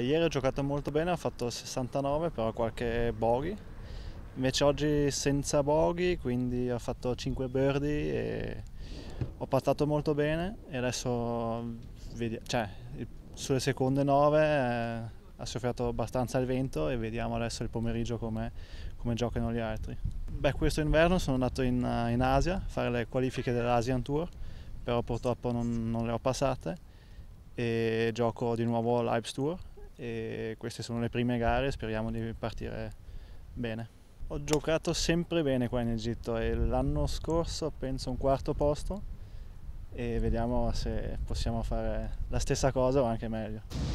ieri ho giocato molto bene, ho fatto 69 però qualche bogey. Invece oggi senza bogey, quindi ho fatto 5 birdie e ho passato molto bene e adesso cioè, sulle seconde 9 eh, ha soffiato abbastanza il vento e vediamo adesso il pomeriggio come, come giocano gli altri. Beh, questo inverno sono andato in, eh, in Asia a fare le qualifiche dell'Asian Tour, però purtroppo non, non le ho passate e gioco di nuovo l'Hypes Tour e queste sono le prime gare, speriamo di partire bene. Ho giocato sempre bene qua in Egitto e l'anno scorso penso un quarto posto e vediamo se possiamo fare la stessa cosa o anche meglio.